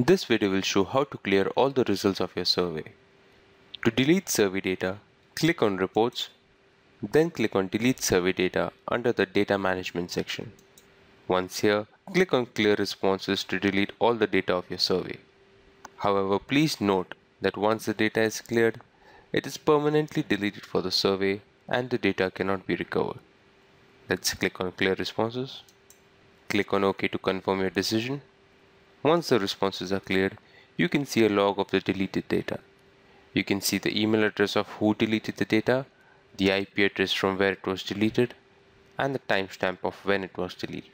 This video will show how to clear all the results of your survey. To delete survey data, click on Reports, then click on Delete Survey Data under the Data Management section. Once here, click on Clear Responses to delete all the data of your survey. However, please note that once the data is cleared, it is permanently deleted for the survey and the data cannot be recovered. Let's click on Clear Responses. Click on OK to confirm your decision once the responses are cleared, you can see a log of the deleted data. You can see the email address of who deleted the data, the IP address from where it was deleted, and the timestamp of when it was deleted.